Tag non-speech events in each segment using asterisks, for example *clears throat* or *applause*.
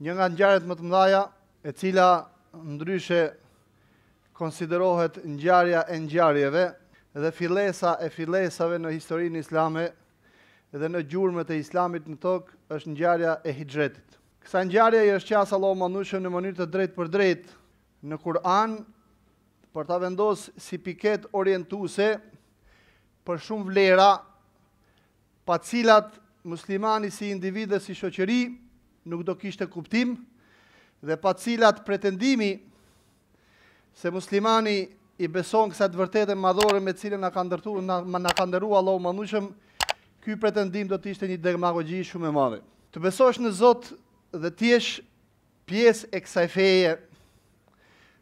një nga njëjarët më të mdhaja, e cila ndryshe konsiderohet njëjarja e njëjarjeve, dhe filesa e filesave në historinë islame dhe në gjurëmët e islamit në tokë është njëjarja e hijretit. Kësa njëjarja i është qasë Allah më nushëm në mënyrë të drejt për drejt në Kur'an, për të vendosë si piket orientuse për shumë vlera, pa cilat muslimani si individ dhe si shoqëri, nuk do kishte kuptim dhe pa cilat pretendimi se muslimani i beson kësa të vërtetën madhore me cilën në ka ndërru Allah u manushëm, ky pretendim do të ishte një demagogji shumë e madhe. Të besosh në Zot dhe tjesh pjesë e kësaj feje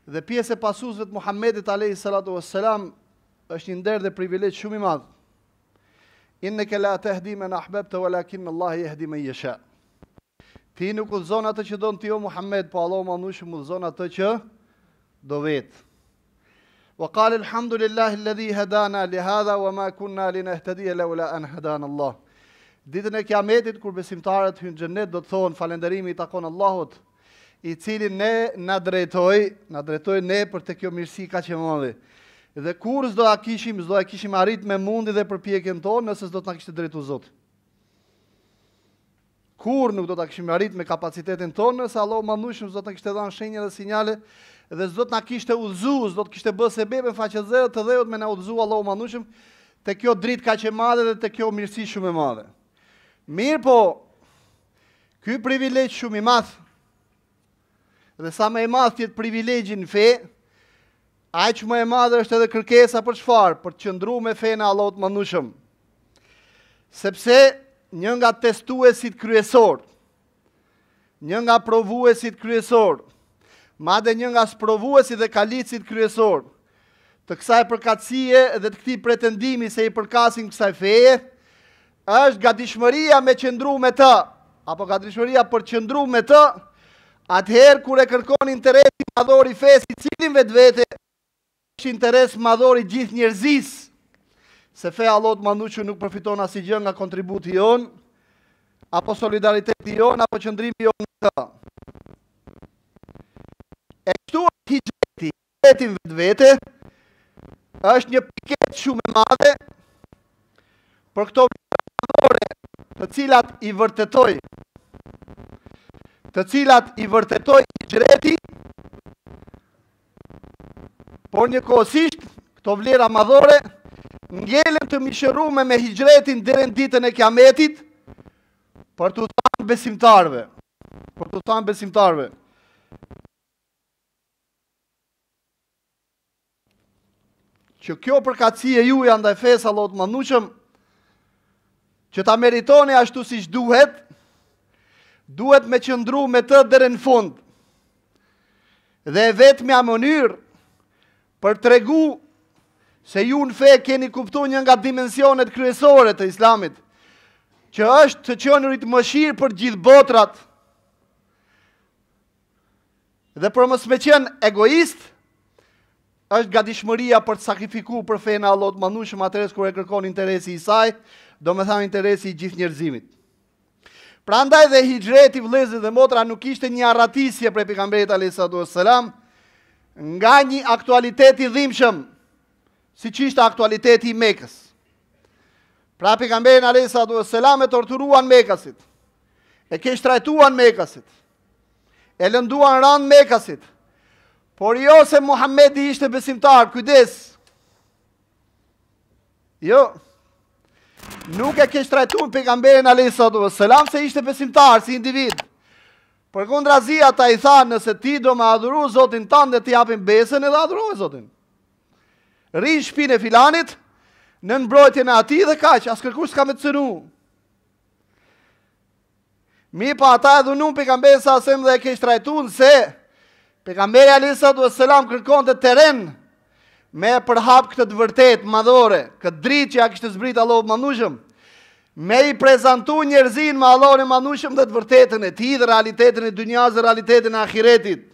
dhe pjesë e pasusve të Muhammedit Alehi Salatu Veselam është një ndërë dhe privilegj shumë i madhë. Inë në kella të ehdime në ahbëpte, walakin në Allah i ehdime i jesha ti nuk udhëzon atë që do në o Muhammed, po Allah më anushë më udhëzon atë që do vetë. Wa qali alhamdulillahi alladhi hadana li hadha wa ma kunna linahtadiya laula an hadana Allah. Ditën e Kiametit kur besimtarët hyn xhenet do të thonë falënderimi i takon Allahut i cili ne na drejtoi, na drejtoi ne për të kjo mirësi kaq e madhe. Dhe kur s'do a kishim, s'do a kishim arrit me mundi dhe përpjekjen tonë nëse s'do të na kishte drejtu Zoti kur nuk do të këshim arrit me kapacitetin tonë, nësë Allah më nushëm, zotë në kishte dhanë shenjë dhe sinjale, dhe zotë në kishte e udhëzu, kishte kështë e bëse bebe, në faqët zërë të dhejot me në udhëzu, Allah më nushëm, të kjo dritë ka që madhe dhe të kjo mirësi shumë e madhe. Mirë po, kjo privilegjë shumë i madhë, dhe sa me i madhë tjetë privilegjin fe, aqë që me i madhë është edhe kërkesa për shfarë, për të qëndru me fe në Allah më Sepse, një nga testu e si të kryesorë, një nga provu e si të ma dhe një nga sprovu e si dhe kalit si të të kësaj përkatsie dhe të këti pretendimi se i përkasin kësaj feje, është ga dishmëria me qëndru me të, apo ga dishmëria për qëndru me të, atëherë kure kërkon interesi madhori fesi, cilin vetë vete, është interes madhori gjithë njërzisë, se feja allot më nduqë nuk përfiton asë i gjën nga kontributi jonë, apo solidariteti jonë, apo qëndrimi jonë në të. E këtu e këtë i gjëti, i gjëti në vetë vete, është një piket shumë e madhe, për këto vjetë të të cilat i vërtetoj, të cilat i vërtetoj i gjëti, por një kohësisht, këto vlera madhore, ngjelen të mishërume me hijretin dhe ditën e kiametit, për të tanë besimtarve, për të tanë besimtarve. Që kjo përkaci juja ndaj fesë, Allah të manushëm, që ta meritoni ashtu si që duhet, duhet me qëndru me të në fund. Dhe vetë me mënyrë për tregu regu se ju në fe keni kuptu një nga dimensionet kryesore të islamit, që është të qënërit më shirë për gjithë botrat, dhe për më qenë egoist, është ga dishmëria për të sakrifiku për fe në allot më nushë më atërës kër e kërkon interesi i saj, do me thamë interesi i gjithë njerëzimit. Pra ndaj dhe hijreti i vlezit dhe motra nuk ishte një arratisje për e pikamberit a.s. Nga një aktualiteti dhimshëm si që ishte aktualiteti i mekës. Pra për kamberin a lesa duhe selam e torturuan mekësit, e kesh trajtuan mekësit, e lënduan rand mekësit, por jo se Muhammedi ishte besimtar, kujdes, jo, nuk e kesh trajtu për kamberin a lesa duhe selam se ishte besimtar si individ, për përkundrazia ta i tha nëse ti do më adhuru zotin tanë dhe ti apin besën edhe adhuru e zotin rrinë shpinë e filanit, në nëmbrojtje e ati dhe kaqë, asë kërkush s'ka me të cënu. Mi pa ata edhe nuk pekamberi asem dhe e kesh trajtun se pekamberi Alisa duhe selam kërkon të teren me përhap këtë të vërtet madhore, këtë dritë që ja kështë zbrit alohë manushëm, me i prezentu njerëzin ma alohën e manushëm dhe të vërtetën e ti dhe realitetën e dynjazë dhe realitetën e akiretit.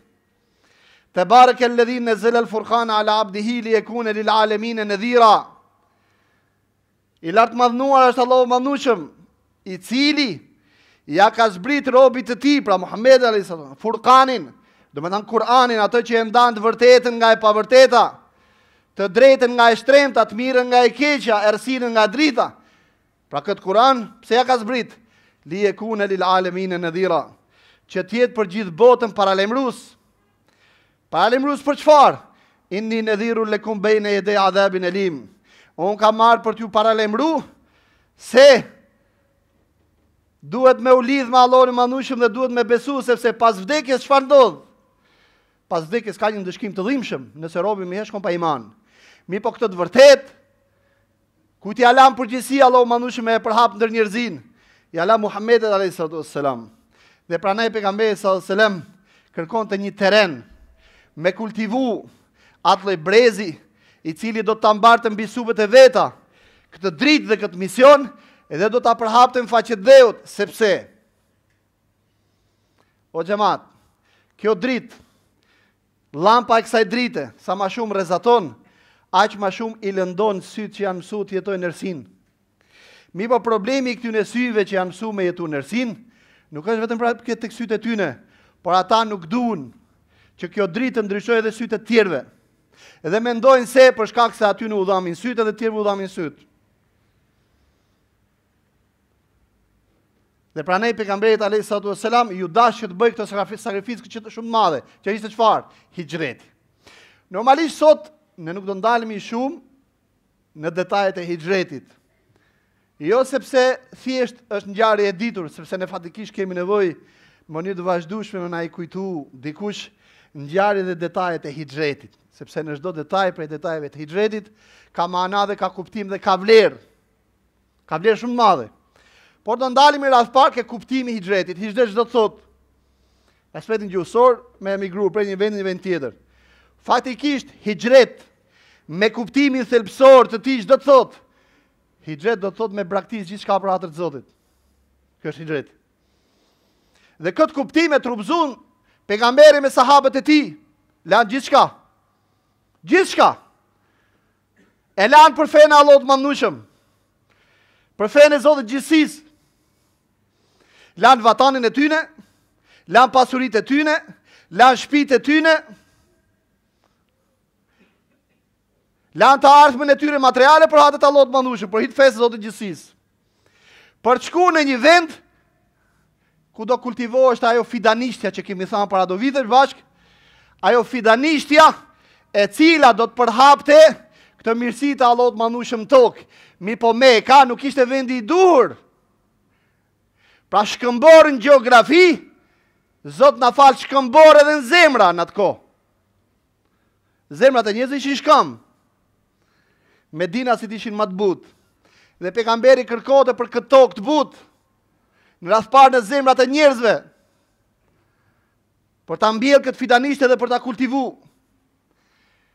Të barë ke lëdhin në zëllë al furkana ala abdihi li e kune li l'alemin e në dhira. I lartë madhnuar është Allahu madhnushëm, i cili ja ka zbrit robit të ti, pra Muhammed a.s. furkanin, dhe më tanë Kur'anin, atë që e ndanë të vërtetën nga e pavërteta, të drejtën nga e shtremta, të mirën nga e keqa, ersinën nga drita. Pra këtë Kur'an, pse ja ka zbrit? Li e kune li l'alemin e në dhira. Që tjetë për gjithë botën paralemrusë, Palim rus për qëfar? Inni në dhiru le kumbejnë e dhe adhebin e lim. Unë ka marë për t'ju paralem se duhet me u lidhë me alori manushëm dhe duhet me besu, sepse pas vdekjes qëfar ndodhë? Pas vdekjes ka një ndëshkim të dhimshëm, nëse robim i heshkon pa iman. Mi po këtët vërtet, ku t'i alam për gjithësi alori manushëm e e përhap ndër njërzin, i alam Muhammedet a.s. Dhe pra ne i pegambej s.a.s. kërkon të një terenë, me kultivu atë lloj brezi i cili do të ta mbartë mbi supët e veta këtë dritë dhe këtë mision edhe do ta përhapte në faqet dheut sepse o gjemat, kjo dritë Lampa e kësaj drite, sa ma shumë rezaton, aq ma shumë i lëndon sytë që janë mësu të jetoj nërsin. Mi po problemi i këtyne syve që janë mësu me jetu nërsin, nuk është vetëm pra këtë të kësyt e tyne, por ata nuk duun që kjo dritë ndryshojë edhe sytë të tjerve. Edhe mendojnë se për shkak se aty në udhamin sytë edhe tjerve udhamin sytë. Dhe pra ne i pekambrejt a ju dash që të bëjë këtë sakrificë këtë që të shumë madhe, që ishte qëfarë, hijgjreti. Normalisht sot, ne nuk do ndalimi shumë në detajet e hijgjretit. Jo sepse thjesht është në gjarë e ditur, sepse ne fatikish kemi nevoj më një të vazhdushme në na i kujtu dikush ngjarë dhe detajet e hijretit, sepse në çdo detaj prej detajeve të hijretit ka makna dhe ka kuptim dhe ka vlerë. Ka vlerë shumë madhe. Por do ndalim i rath pak e kuptimi hijretit, hijreti çdo të thot. E shpetin gjusor me emigru prej një vendi në një vend tjetër. Fatikisht hijret me kuptimin thelësor të ti çdo të thot, hijret do të thot me braktis gjithçka për atë të Zotit. Kjo është hijret. Dhe këtë kuptim e trubzojnë pe me sahabët e ti, lanë gjithë shka. Gjithë shka. E lanë për fene a të mannushëm, për fene zotë gjithësis, lanë vatanin e tyne, lanë pasurit e tyne, lanë shpit e tyne, lanë të ardhëmën e tyre materiale për hatët a të mannushëm, për hitë fese zotë gjithësis. Për çku në një vendë, ku do kultivohesh ajo fidanishtja që kemi thënë para do vitesh bashk, ajo fidanishtja e cila do të përhapte këtë mirësi të Allahut manushëm tok. Mi po me ka nuk ishte vendi i durë, Pra shkëmbor në gjeografi, Zot na fal shkëmbor edhe në zemra në atko. Zemrat e njerëzve ishin shkëm. Medina si ishin më të butë. Dhe pejgamberi kërkote për këtë tokë të butë në rrath parë në zemrat e njerëzve, për ta mbjellë këtë fitanishtë dhe për ta kultivu.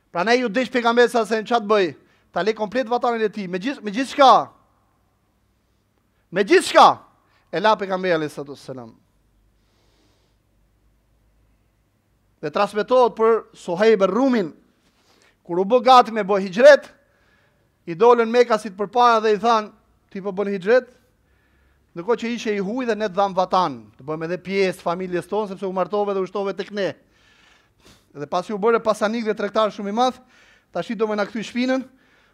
Pra ne ju desh për nga mesa se në qatë bëj, ta le komplet vatanin e ti, me gjithë me gjithë shka, me gjithë shka, e la për nga mbjellë, alesatë sallam. dhe trasmetohet për Suhejbe Rumin, kur u bë gati me bë hijret, i dolen me kasit për para dhe i than, ti për po bën hijret, Ndërko që ishe i huj dhe ne të dham vatan, të bëjmë edhe pjesë familjes tonë, sepse u martove dhe u shtove të këne. Dhe pas ju bërë pasanik dhe trektarë shumë i madhë, ta shi do me në këtu i shpinën,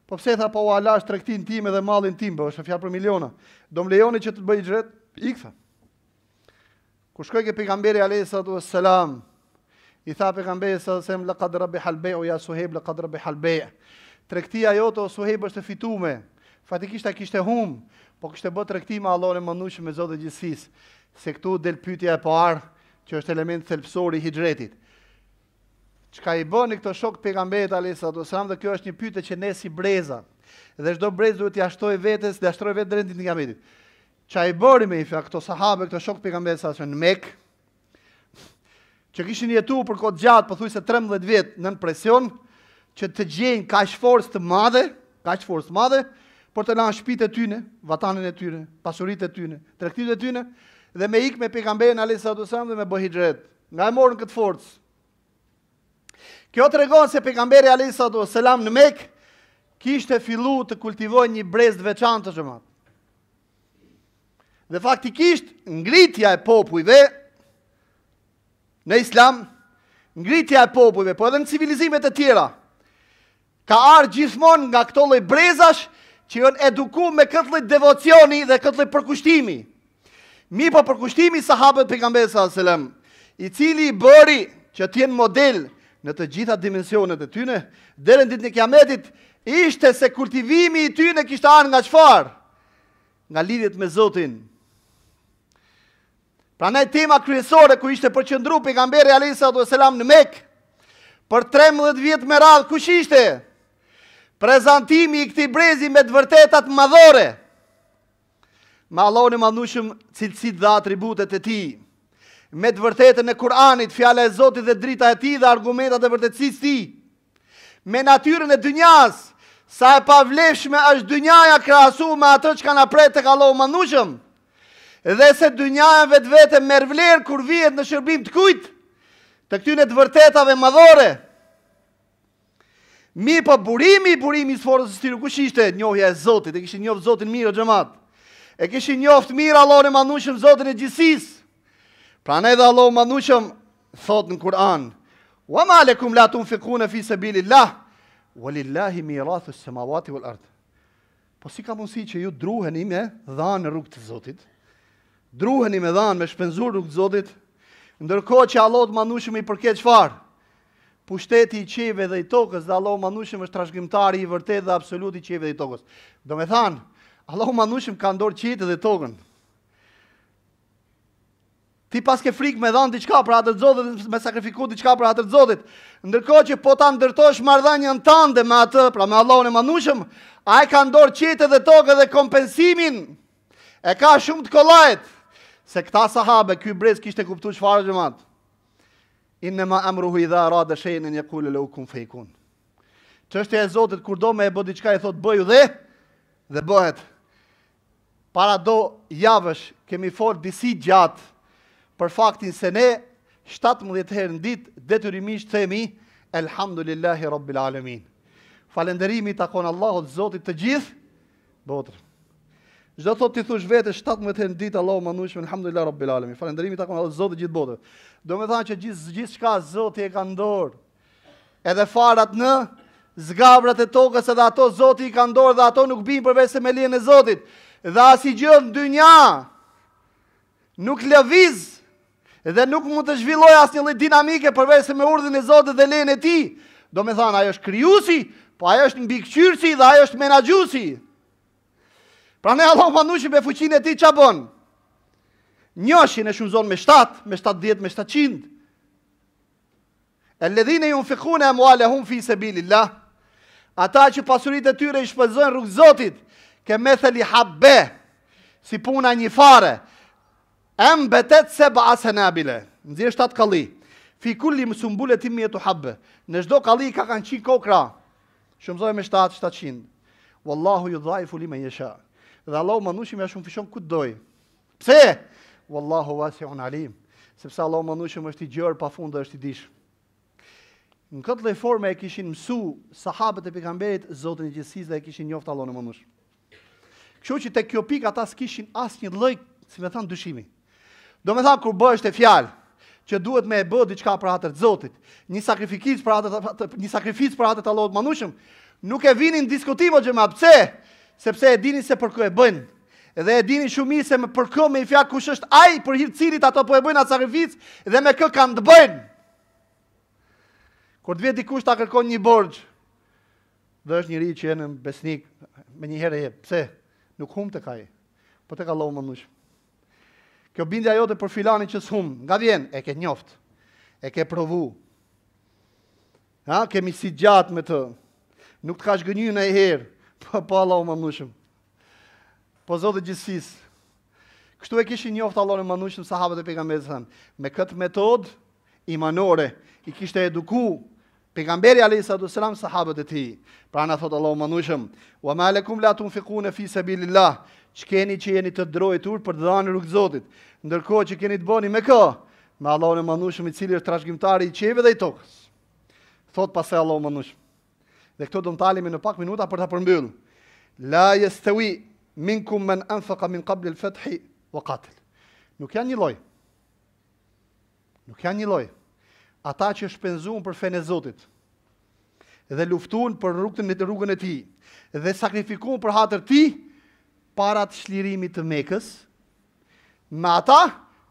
po pse tha po u alash trektin tim edhe dhe malin tim, bërë po është fjarë për miliona. Do me lejoni që të bëjt gjretë, i këtha. Ku shkoj ke pekamberi a.s. I tha pekamberi s.s. Lë qadra bi halbe, o ja suheb, lë qadra bi halbe. Trektia jo të suheb � Fatikisht e kishte hum, Po kështë e bë tregti me Allahun e mënduesh me Zotë e gjithësisë, se këtu del pyetja e parë, që është element thelpsor i hijretit. Çka i bëni këto shok pejgamberit Alayhis salam dhe kjo është një pyetje që ne si breza dhe çdo brez duhet t'ia shtojë vetes, t'ia shtrojë vetë drejtin e pejgamberit. Çka i bëri me ifa këto sahabe, këto shok pejgamberit sa në Mek, që kishin jetu për kohë gjatë, pothuajse 13 vjet nën presion, që të gjejnë kaq forcë të madhe, kaq forcë të madhe, por të lanë shpite të tyne, vatanën e tyne, pasurit e tyne, trektit e tyne, dhe me ikë me pikamberin Ali Sadusam dhe me bëhidret. Nga e morën këtë forcë. Kjo të regonë se pikamberi Ali Sadusam në mekë, kishte fillu të kultivoj një brez të të gjëmatë. Dhe faktikisht, ngritja e popujve në islam, ngritja e popujve, po edhe në civilizimet e tjera, ka arë gjithmon nga këto lejbrezash, brezash, që jënë eduku me këtë lëjtë devocioni dhe këtë lëjtë përkushtimi. Mi po përkushtimi sahabët për kambesë sallallahu alaihi i cili i bëri që tjenë model në të gjitha dimensionet e tyne, dhe rëndit në kiametit, ishte se kultivimi i tyne kishtë anë nga qëfar, nga lidit me Zotin. Pra nëjë tema kryesore ku ishte përqëndru për kambesë sallallahu alaihi sallam në mekë, për 13 vjetë me radhë kush ishte, prezantimi i këti brezi me dëvërtetat madhore, ma Allah në madhushëm cilësit dhe atributet e ti, me vërtetën e Kur'anit, fjale e Zotit dhe drita e ti dhe argumentat e vërtetësit ti, me natyren e dynjas, sa e pavleshme është dynjaja krasu me atër që në prejtë të ka Allah madhushëm, dhe se dynjaja vetë vetë e mervler kur vijet në shërbim të kujtë, të këtyn e vërtetave madhore, Mi pa po burimi, burimi i sforës së tiru, kush ishte njohja e Zotit, e kishin njohë Zotin mirë o xhamat. E kishin njohë mirë Allahun e mandhushëm Zotin e gjithësisë. Prandaj dhe Allahu mandhushëm thot në Kur'an: "Wa ma lakum la tunfiquna fi sabilillah, walillahi mirathu as-samawati wal-ard." Po si ka mundsi që ju druheni me dhanë në rrugt të Zotit? Druheni me dhanë me shpenzuar rrugt të Zotit, ndërkohë që Allahu mandhushëm i përket çfarë? pushteti i qeve dhe i tokës, dhe Allahu Manushim është trashgjimtari i vërtet dhe absolut i qeve dhe i tokës. Do me thanë, Allahu Manushim ka ndorë qitë dhe tokën. Ti pas ke frikë me dhanë diqka për atër zotit, me sakrifiku diqka për atër zotit. Ndërko që po ta ndërtosh mardhanjën tanë dhe me atë, pra me Allahu në Manushim, a e ka ndorë qitë dhe tokë dhe kompensimin e ka shumë të kolajtë. Se këta sahabe, brezë brez kishte kuptu që farë gjëmatë. Inë në ma amruhu i dha rada shenën një kule le u fejkun. Që është e Zotit kur do me e bodi qka e thot bëju dhe, dhe bëhet. Para do javësh kemi forë disi gjatë për faktin se ne 17 herë në ditë detyrimisht themi Elhamdulillahi Rabbil Alemin. Falenderimi takon Allahot Zotit të gjithë, botër. Çdo thot ti thush vetë 17 herë ditë Allahu manushme alhamdulillah rabbil alamin. Falënderimi takon Allahut Zotit gjithë botës. Domethënë që gjithë gjithçka Zoti e ka në dorë. Edhe farat në zgabrat e tokës edhe ato Zoti i ka në dorë dhe ato nuk bin përveç se me lejen e Zotit. Dhe asgjë në dynja nuk lëviz dhe nuk mund të zhvilloj asnjë lloj dinamike përveç se me urdhën e Zotit dhe lejen e Tij. Domethënë ajo është krijuesi, po ajo është mbikëqyrësi dhe ajo është menaxhuesi. Pra ne Allah më nushim e fuqin e ti qa bon. Njëshin e shumë zonë me 7, me 7 me 700. E ledhine ju në fikhune e muale hum fi se bilila. Ata që pasurit e tyre i shpëzën rrugë zotit, ke me theli habbe, si puna një fare. Em betet se ba asë nabile. Në zirë 7 kalli. Fi kulli më sumbule tim jetu habbe. Në shdo kalli ka kanë qinë kokra. zonë me 7, 700. Wallahu ju dhajfu li me jesha dhe Allahu më nushim ja shumë fishon këtë dojë. Pse? Wallahu wa se unë alim. Sepse Allahu më është i gjërë pa fundë dhe është i dishë. Në këtë lejforme e kishin mësu sahabët e pikamberit, zotën i gjithësiz dhe e kishin njoftë Allahu në më Kështë që të kjo pikë ata s'kishin asë një lëjkë, si me thanë dëshimi. Do me thanë kur bëjë e fjalë që duhet me e bëjë diqka për atër të zotit, një sakrificës për atër të, të, të, të, të, të, të, të, të, sepse e dini se për kë e bëjnë. Dhe e dini shumë mirë se për kë me i fjalë kush është ai për hir cilit ato po e bëjnë atë sakrificë dhe me kë kanë të bëjnë. Kur të vjet dikush ta kërkon një borxh, do është njëri që jenë në besnik, me një herë e jetë, pse? Nuk hum të kaj, po të ka lovë më nushë. Kjo bindja jote për filanin që s'hum, nga vjen, e ke njoft, e ke provu, ha, kemi si gjatë me të, nuk t'ka shgënyu në e herë, Po, po Allah u manushëm. Po zotë gjithësis. Kështu e kishin njoftë Allah u sahabet sahabët e pegamberi sa Me këtë metod, manore, i kishte eduku pegamberi a.s. sahabët e ti. Pra në thotë Allah u manushëm. Wa ma lekum la tun fiku në fisa bilillah. Që keni që jeni të drojtur për dhanë rukë zotit. Ndërko që keni të boni me ka, me Allah u i cili është trashgjimtari i qeve dhe i tokës. Thotë pasë Allah u Dhe këto do të ndalemi në pak minuta për ta përmbyllur. La yastawi minkum man anfaqa min qabl al-fath wa qatil. Nuk janë një lloj. Nuk janë një lloj. Ata që shpenzuan për fenë e Zotit dhe luftuan për rrugën e rrugën e tij dhe sakrifikuan për hatër ti para të çlirimit të Mekës, me ata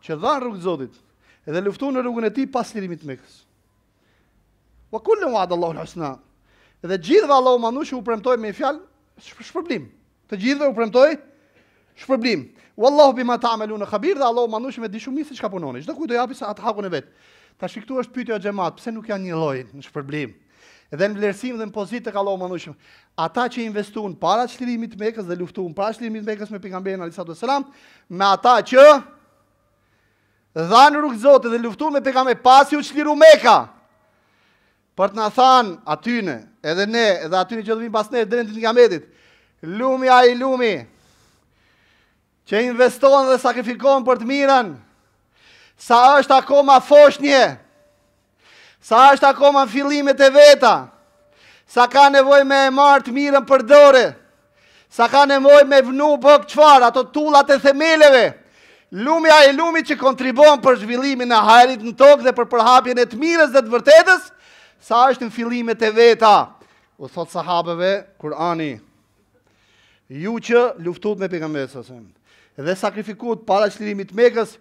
që dhan e Zotit dhe luftuan në rrugën e tij pas çlirimit të Mekës. Wa kullu wa'ada Allahu al-husna. Dhe gjithve Allahu Manushi u premtoj me fjalë shpërblim. Të gjithve u premtoj shpërblim. Wallahu bima ta'malun ta khabir dhe Allahu Manushi me di shumë se çka punoni. Çdo kujt do japi sa atë hakun e vet. Tash këtu është pyetja e xhamat, pse nuk janë një lloj në shpërblim? Edhe në vlerësim dhe në pozitë tek Allahu Manushi. Ata që investuan para çlirimit të Mekës dhe luftuan para çlirimit të Mekës me pejgamberin Ali sallallahu me ata që dhanë rrugë Zotit dhe luftuan me pejgamber pasi u çliru Mekës për të në thanë atyne, edhe ne, edhe atyne që dhëmi pas ne, dhe në të një nga medit, lumi a i lumi, që investonë dhe sakrifikonë për të mirën, sa është akoma foshnje, sa është akoma filimet e veta, sa ka nevoj me e martë mirën për dore, sa ka nevoj me vnu për qëfar, ato tullat e themeleve, lumi a i lumi që kontribonë për zhvillimin e hajrit në tokë dhe për përhapjen e të mirës dhe të vërtetës, sa është në fillimet e veta. U thot sahabeve Kur'ani. Ju që luftut me pejgamberin dhe sakrifikuat para çlirimit të Mekës,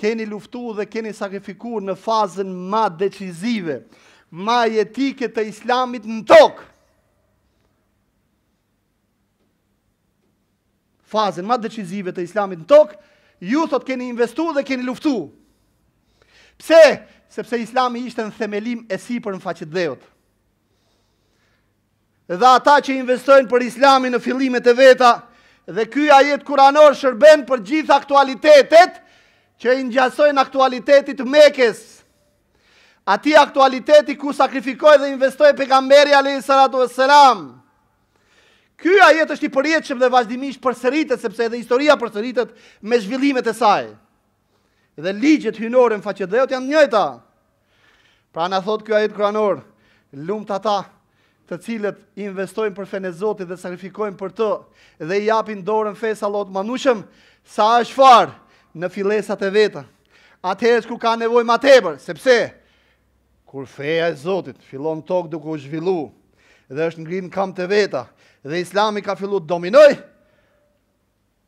keni luftuar dhe keni sakrifikuar në fazën më decizive, ma jetike të islamit në tokë. Fazën më decizive të islamit në tokë, ju thot keni investuar dhe keni luftuar. Pse? sepse islami ishte në themelim e si për në faqit dheot. Dhe ata që investojnë për islami në fillimet e veta, dhe kjo ajet kuranor shërben për gjitha aktualitetet, që i njësojnë aktualitetit mekes. ati aktualiteti ku sakrifikoj dhe investoj pe gamberi a.s. Ky a jetë është i përjetë që më dhe vazhdimisht përseritet, sepse edhe historia përseritet me zhvillimet e sajë dhe ligjet hynore në faqet dhejot janë njëta. Pra në thotë kjo ajit kranor, lumë të ata të cilët investojnë për fene Zotit dhe sakrifikojnë për të dhe i japin dorën fej salot manushëm, sa është farë në filesat e veta, Atëherës ku ka nevoj ma tepër, sepse, kur feja e Zotit filon tokë duke u zhvillu dhe është ngrinë kam të veta dhe islami ka fillu të dominoj,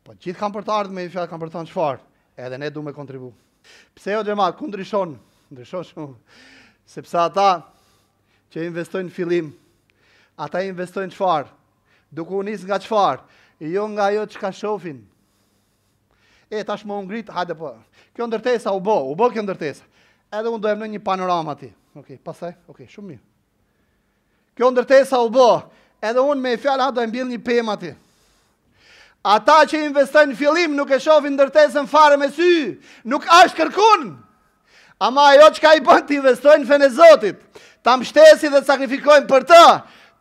po gjithë kam për të ardhë me i fjallë kam për të në qëfarë, edhe ne du me kontribu. Pse o gjema, ku ndryshon? Ndryshon shumë. Sepse ata që investojnë filim, ata investojnë qëfar, duku unis nga qëfar, jo nga jo që ka shofin. E, tash më ngrit, hajde po. Kjo ndërtesa u bo, u bo kjo ndërtesa. Edhe unë dojmë në një panorama ti. Ok, pasaj, ok, shumë mirë. Kjo ndërtesa u bo, edhe unë me i fjallë ha dojmë bil një pema ti. Ata që investojnë në filim nuk e shofin në dërtesën fare me sy, nuk ashtë kërkun. Ama ajo që ka i bënd të investojnë në fene Zotit, të shtesi dhe sakrifikojnë për ta,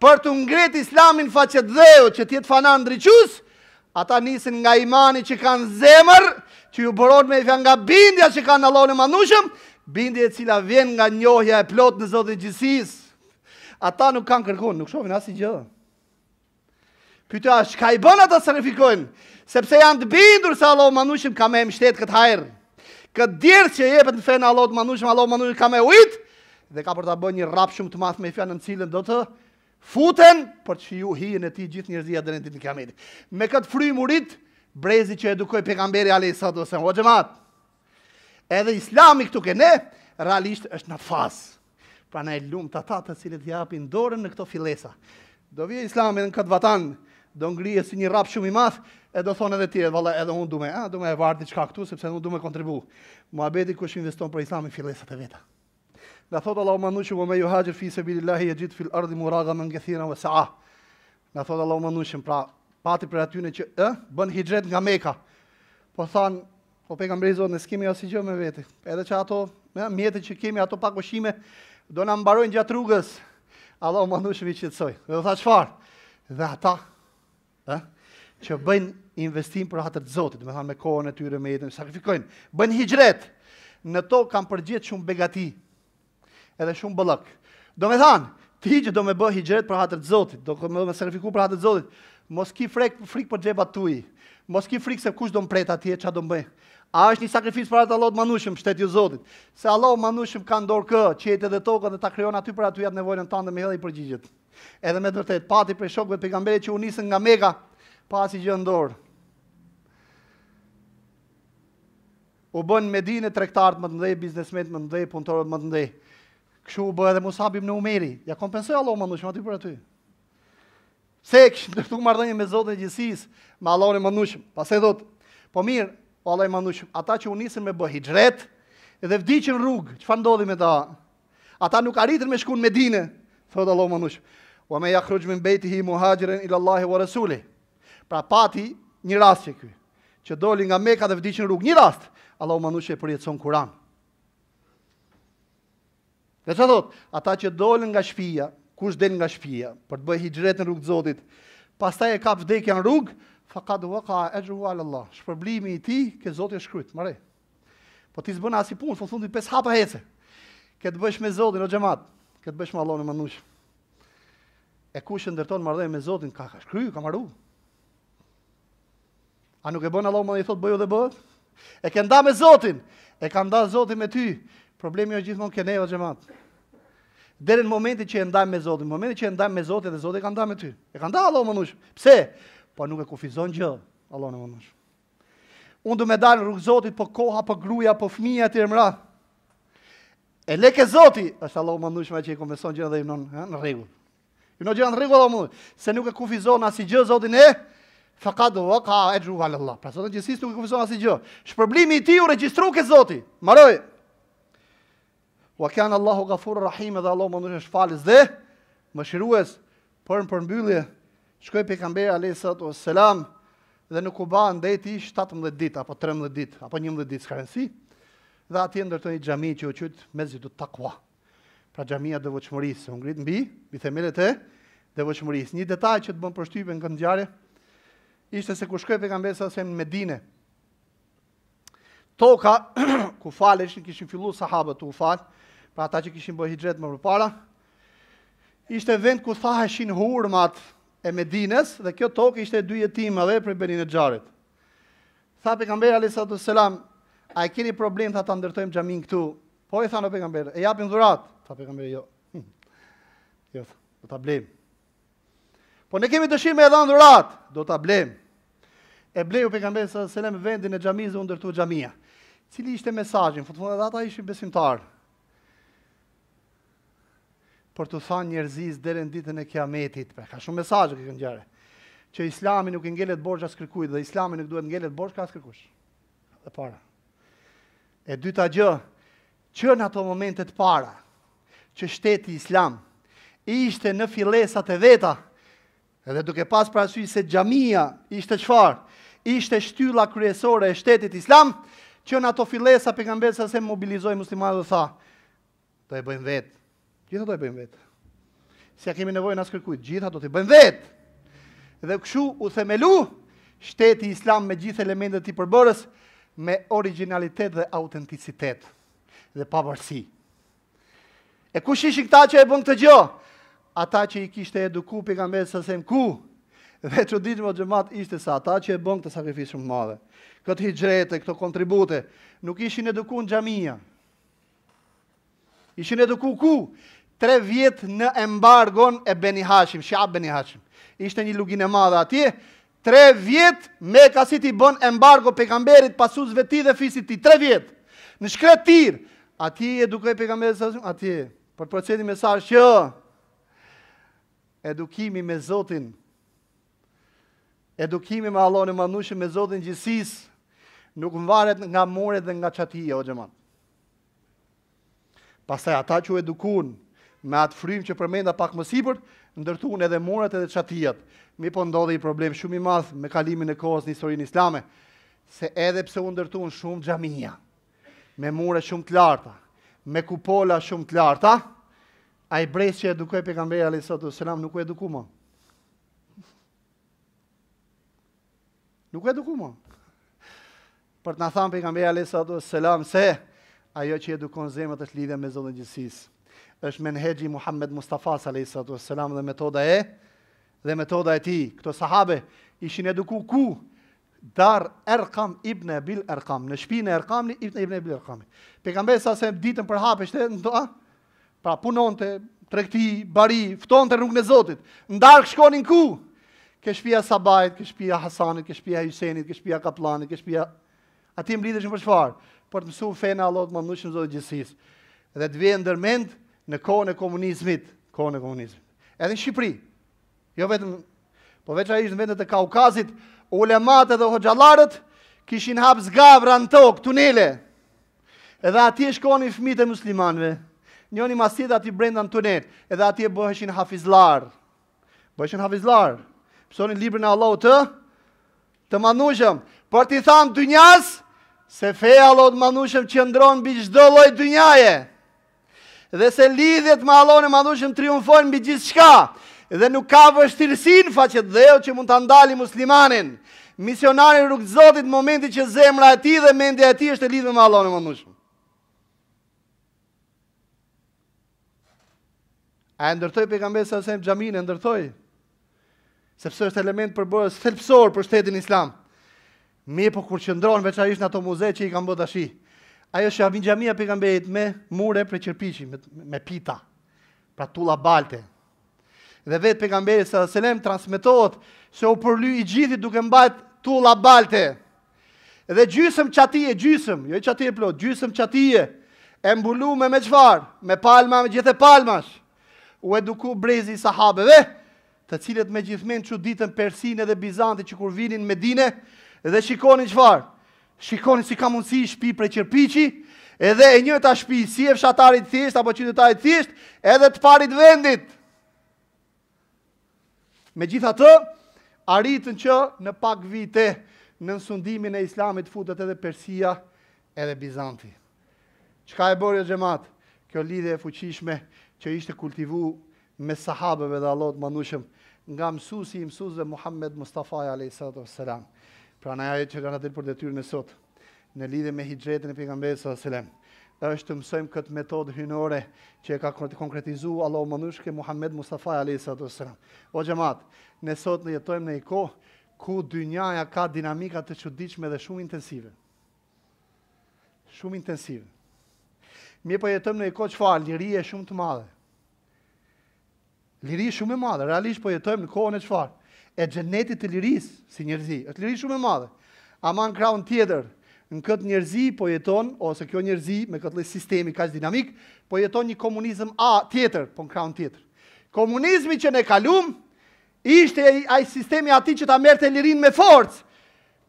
për të ngrit islamin facet dheu që tjetë fanan në drequs, ata nisin nga imani që kanë zemër, që ju bëron me i fja nga bindja që kanë në e manushëm, bindje cila vjen nga njohja e plot në Zotit Gjësis. Ata nuk kanë kërkun, nuk shofin asë i gjëdhën. Pyta, shka i bëna të sërifikojnë? Sepse janë të bindur se Allah manushim ka me mështet këtë hajrë. Këtë djerë që jepet në fejnë Allah të manushim, Allah manushim ka me ujtë. Dhe ka për të bëjnë një rap shumë të math me fja në cilën do të futen për që ju hi në ti gjithë njërzia dhe në ditë në Me këtë fry murit, brezi që edukoj pekamberi ale i sëtë dhe o gjemat. Edhe islami këtu ke ne, realisht është në fasë. Pra ne lumë të ta të cilët japin dorën në këto filesa. Do vje islami në këtë vatanë, do ngrije si një rap shumë i madh, e do thonë edhe ti, valla, edhe unë du me, a, du me e varë diçka këtu, sepse unë du me kontribu. Muhabeti kush investon për islamin fillesat e veta. Na thotë Allah më nushëm, o me ju haqër fi se bilillahi e gjithë fil ardi muraga më wa sa'a. Na thotë Allah më nushëm, pra, pati për atyne që, ë, bën hijret nga meka. Po thanë, po pe kam brezo, në skimi asë i gjë me vete. Edhe që ato, me, që kemi, ato pak ushime, do na mbarojnë gjatë rrugës. Allahu më i qetsoj. do tha çfar? Dhe ata, ë? që bëjnë investim për hatër të Zotit, do të me kohën e tyre, me jetën, sakrifikojnë, bën hijret. Në to kanë përgjithë shumë begati. Edhe shumë bëllëk. Do me thanë, ti që do me bë hijret për hatër të Zotit, do me do me sakrifiku për hatër të Zotit, mos ki frek, frik për gjeba të tuji, mos ki frik se kush do më pret atje, qa do më bëjnë. A është një sakrifis për atë Allah të manushëm, shtetë ju Zotit. Se Allah të manushëm ka ndorë kë, që jetë edhe tokë dhe ta kryon aty për aty atë nevojnë në tanë me hedhe i përgjigjet. Edhe me dërtet, vërtet, pati për shokve pejgamberit që u nisën nga mega, pasi gjë ndorë. U bën medinë trektartë më të mdhej, biznesmenë më të mdhej, punëtorët më të mdhej. Këshu u bëhe dhe musabim në umeri. Ja kompensoj Allah më nushëm aty për aty. Se kështë në tukë mardhënjë me Zotën e gjithësisë, me Allah më nushëm. Pas e dhëtë, po mirë, o Allah më nushëm, ata që unisën me bëhi gjret, edhe vdiqën rrugë, që fa ndodhi me ta, ata nuk arritën me shkun me dine, thotë Allah më Wa me jakhruj min bejti hi muhajrin ila Allahi wa Rasuli. Pra pati një rast që kjoj, që doli nga meka dhe vdicin rrug një rast, Allah u manu që e përjetëson kuran. Dhe që thot, ata që doli nga shpia, kush den nga shpia, për të bëhë hijret në rrug të zotit, pasta e ka vdekja në rrug, fa ka duha ka e gjuhu alë Allah, shpërblimi i ti, ke zotit e shkryt, Mare, Po ti zbëna si punë, fo thundi pes hapa hece, ke të bëshme zotit në gjemat, ke të bëshme Allah u manu e ku shë ndërton më me Zotin, ka ka shkryu, ka marru. A nuk e bënë Allah më dhe i thotë bëjo dhe bëhet? E ke nda me Zotin, e ka nda Zotin me ty. Problemi është gjithmonë ke nejo gjematë. Dere në momenti që e ndajmë me Zotin, në momenti që e ndajmë me Zotin dhe Zotin e ka ndajmë me ty. E ka ndajmë, Allah më nushë. Pse? Po nuk e kufizon gjë, Allah më nushë. Unë do me dalë rrugë Zotit, po koha, po gruja, po fmija të rëmra. E leke Zoti, është më me që i konfeson gjë dhe i mënë, në regullë në gjëra në rrigo se nuk e kufizon asë i gjë, zotin e, faqad do, ka e Allah. Pra, zotin gjësis nuk e kufizon asë i gjë. Shpërblimi i ti u registru ke Zoti. Maroj. Wa kana Allahu ghafurur rahim dhe Allahu më ndushën shfalis dhe, më shirues për në përmbyllje, shkoj pe kambeja, alesat o selam, dhe nuk u ba në 17 dit, apo 13 dit, apo 11 dit, s'ka dhe ati ndërtoi një gjami që u qytë me zhjitu pra gjamia dhe voqëmërisë, se unë mbi, mbi themelet e dhe Një detaj që të bënë përshtype në këndë ishte se ku shkoi pejgamberi kambesë në Medinë. Toka, *clears throat* ku falë, kishin fillu sahabët u falë, pra ata që kishin bërë hijret më parë. ishte vend ku thaheshin hurmat e Medines, dhe kjo tokë ishte dy jetimave për benin e Xharit. Tha për kambesë alesatë a e keni problem, tha ta ndërtojmë xhamin këtu, Po e thano për e japim dhurat. Tha pejgamberi jo. Hmm. Jo, do ta blejmë. Po ne kemi dëshirë me edhe dhënë dhurat, do ta blejmë. E bleu pejgamberi sa selam vendin e xhamisë dhe u ndërtu xhamia. Cili ishte mesazhi? Futfon edhe ata ishin besimtar. Por të thënë njerëzis dhe në ditën e Kiametit, pra ka shumë mesazhe këtë ngjarë. Që Islami nuk i ngelet borxha as kërkuit dhe Islami nuk duhet ngelet borxha as kërkush. E para. E dyta gjë, që në ato momente të para, që shteti islam ishte në filesat e veta, edhe duke pas prasuj se gjamia ishte qfar, ishte shtylla kryesore e shtetit islam, që në ato filesa për nga mbesa se mobilizojë muslimat dhe tha, do e bëjmë vetë, gjitha do e bëjmë vetë, si a kemi nevojë në asë kërkujtë, gjitha do të bëjmë vetë, edhe këshu u themelu, shteti islam me gjithë elementet i përbërës, me originalitet dhe autenticitet, dhe pavarësi. E kush ishi këta që e bën këtë gjë? Ata që i kishte eduku për sa mesë sësem ku, dhe që ditë më gjëmat ishte sa ata që e bëngë të sakrifisë shumë madhe. Këtë hijgjrete, këto kontribute, nuk ishin eduku në Ishin eduku ku? Tre vjetë në embargon e Beni Hashim, shabë Beni Hashim. Ishte një lugin e madhe atje, tre vjetë me kasit si ti bën embargo për nga mesë ti dhe fisit ti, tre vjetë, në shkretir, atje edukoj për nga atje për procesin mesazh që edukimi me Zotin edukimi me Allahun e Manushën, me Zotin Gjithësis nuk varet nga more dhe nga qatia, o gjëman. Pasaj, ata që u edukuan me atë frymë që përmenda pak më sipër, ndërtuan edhe moret edhe çatiat. Mi po ndodhi një problem shumë i madh me kalimin e kohës në historinë islame, se edhe pse u ndërtuan shumë xhamia me mure shumë të larta, me kupola shumë të larta, a i brejtë që edukoj për kambeja, a.s. nuk e eduku më. Nuk e eduku më. Për të në thamë për kambeja, a.s. se, ajo që edukon zemët është lidhe me zonë Gjësis. është menhegji Muhammed Mustafa, a.s. dhe metoda e, dhe metoda e ti, këto sahabe, ishin eduku ku, Dar Erkam ibn Abil Erkam, në shpinën e Erkamit ibn ibn Abil Erkam. Pejgamberi sa se ditën për hapë shtet, do Pra punonte, tregti, bari, ftonte rrugën e Zotit. Ndar shkonin ku? Ke shtëpia Sabait, ke shtëpia Hasanit, ke shtëpia Hysenit, ke shtëpia Kaplanit, ke shtëpia Ati më lidhesh në për çfar? Për të mësuar fenë Allahut më mëshën Zotit gjithësisë. Dhe të vjen ndërmend në kohën e komunizmit, kohën e komunizmit. Edhe në Shqipëri. Jo vetëm po veqa ishtë në vendet e Kaukazit, ulemat edhe hoxalarët, kishin hap zgavra në tokë, tunele, edhe ati e shkoni fmitë e muslimanve, njëni masit ati brenda në tunet, edhe ati e bëheshin hafizlar, bëheshin hafizlar, pësonin libri në Allah të, të manushëm, për ti thamë dynjas, se feja Allah të manushëm që ndronë bi gjdo loj dynjaje, dhe se lidhjet me Allah në manushëm triumfojnë bi gjithë shka, dhe nuk ka vështirësi në faqet dheu që mund të ndali muslimanin. Misionari rukë zotit momenti që zemra e ti dhe mendja e ti është e lidhë me Allah në më nushëm. A e ndërtoj për kambesë ose e gjamin e ndërtoj? Sepse është element përbërës thelpsor për shtetin islam. Mi po kur qëndronë veçarisht në ato muze që i kam bëtë ashi. Ajo shë avin gjamia për kambesë me mure për qërpishi, me, me pita, pra tulla balte, dhe vetë pejgamberi sa selem transmetohet se u përly i gjithit duke mbajt tulla balte. Dhe gjysëm qatije, gjysëm, jo i qatije plot, gjysëm qatije, e mbulu me me qfar, me palma, me gjithë e palmash, u eduku brezi i sahabeve, të cilët me gjithmen që ditën Persinë edhe Bizanti që kur vinin Medine, dhe shikonin qfar, shikonin si ka mundësi shpi prej qërpici, edhe e njëta shpi si e fshatarit thjesht, apo qytetarit thjesht, edhe të parit vendit, Me gjitha të, arritën që në pak vite në nësundimin e islamit futët edhe Persia edhe Bizanti. Qëka e borjo gjemat, Kjo lidhe e fuqishme që ishte kultivu me sahabëve dhe allotë manushëm nga mësusi i mësusi dhe Muhammed Mustafa a.s. Pra në ajo që ka në të të të në të në lidhe me të e të të është të mësojmë këtë metodë hynore që e ka konkretizu Allahu Manushke Muhammed Mustafa a.s. O gjemat, ne sot në jetojmë në i kohë ku dynjaja ka dinamika të qudichme dhe shumë intensive. Shumë intensive. Mi po jetëm në i kohë qëfar, liri e shumë të madhe. Liri shumë e madhe, realisht po jetëm në kohën e qëfar. E gjenetit të liris, si njërzi, është liri shumë e madhe. Aman kraun tjetër, në këtë njerëzi po jeton, ose kjo njerëzi me këtë lej sistemi kaq dinamik, po jeton një komunizm A tjetër, po në kraun tjetër. Komunizmi që ne kalum, ishte ai sistemi ati që ta merte lirin me forcë,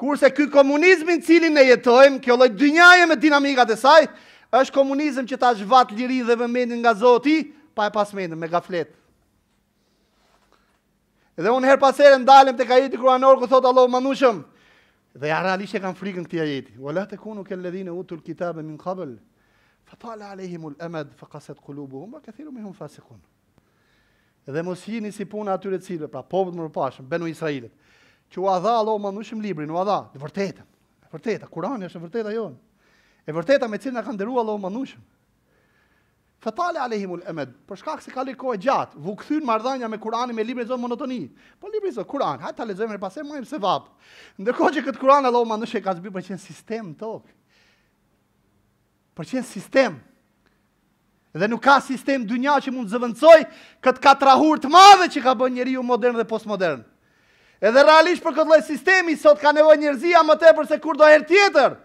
kurse këj komunizmin cilin ne jetojmë, kjo lej dynjaje me dinamikat e saj, është komunizm që ta zhvat lirin dhe vëmendin nga zoti, pa e pasmendin me gaflet. Edhe unë her pasere ndalim të ka jeti kruanor, ku thot Allah, manushëm, Dhe ja realisht e kanë frikën këtë ajeti. Wala la takunu kal ladhina utul kitaba min qabl. Fa tala alehim al amad fa qasat qulubuhum wa kathirun minhum fasiqun. Dhe mos jini si puna atyre të cilëve, pra popull më pas, benu Israilit. Që u dha Allahu më nushim librin, u dha, vërtetë. vërtetë, Kurani është e vërtetë ajo. E vërteta me cilën na ka dhëruar Allahu më alehim alehimul emed, për shkak se ka lirë kohë gjatë, vu këthyn mardhanja me Kurani me libri zonë monotoni. Po libri zonë, Kurani, hajtë ta lezojmë e pasem, mojmë se vapë. Ndërkohë që këtë Kurani, Allah ma nëshe ka zbi për qenë sistem të okë, Për qenë sistem. Dhe nuk ka sistem dynja që mund zëvëncoj këtë katrahur të madhe që ka bën njeri u modern dhe postmodern. Edhe realisht për këtë lej sistemi, sot ka nevoj njerëzia më te përse kur do herë tjetër.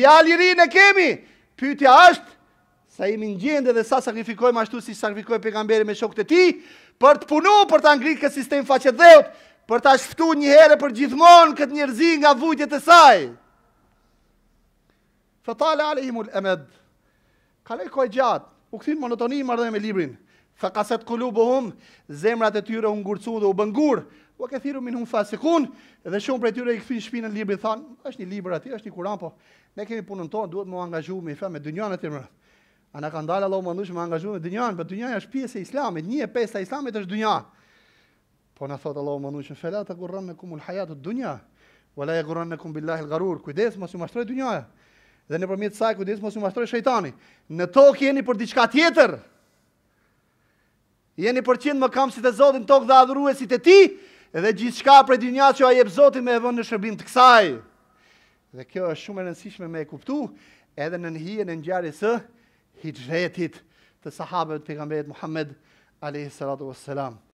Ja, lirin e kemi. Pytja është, sa i në gjende dhe sa sakrifikojmë ashtu si sakrifikojmë pejgamberi me shokët e ti, për të punu, për të angritë këtë sistem faqet dheut, për të ashtu një herë për gjithmonë këtë njerëzi nga vujtjet e saj. Fëtale ale imul emed, ka le gjatë, u këthin monotoni i mardhe me librin, fa kaset kulu bohum, zemrat e tyre unë ngurcu dhe u bëngur, u ke thiru min unë fasikun, dhe shumë për e tyre i këthin shpinë në librin, thanë, është një librë ati, është një kuran, po, ne kemi punën tonë, duhet më angazhu me i fa me dynjanët e mërë. A na ka ndalë Allahu më ndush me angazhuar me dynjan, po dynja është pjesë e Islamit, një e pesë e Islamit është dynja. Po na thot Allahu më ndush, "Fela ta gurrannakum al-hayat ad-dunya, wa la yaghrannakum billahi al-gharur." Kujdes mos ju mashtroj dynja. Dhe nëpërmjet saj kujdes mos ju mashtroj shejtani. Në tokë jeni për diçka tjetër. Jeni për qind më kam si te zotin tokë dhe adhuruesit e ti, dhe gjithçka për dynja që ai e jep Zoti me vënë në shërbim të kësaj. Dhe kjo është shumë e rëndësishme me e kuptu, edhe në hijen e ngjarjes së هجرتت تصحابة محمد عليه الصلاة والسلام